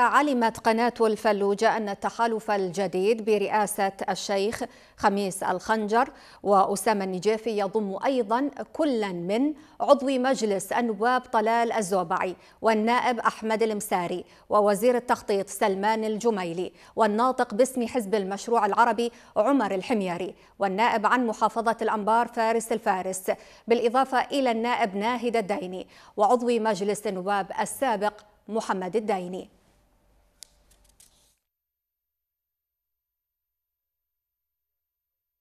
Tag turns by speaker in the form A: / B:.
A: علمت قناة الفلوجة أن التحالف الجديد برئاسة الشيخ خميس الخنجر وأسامة النجافي يضم أيضا كلا من عضو مجلس النواب طلال الزوبعي والنائب أحمد المساري ووزير التخطيط سلمان الجميلي والناطق باسم حزب المشروع العربي عمر الحميري والنائب عن محافظة الأنبار فارس الفارس بالإضافة إلى النائب ناهد الديني وعضو مجلس النواب السابق محمد الديني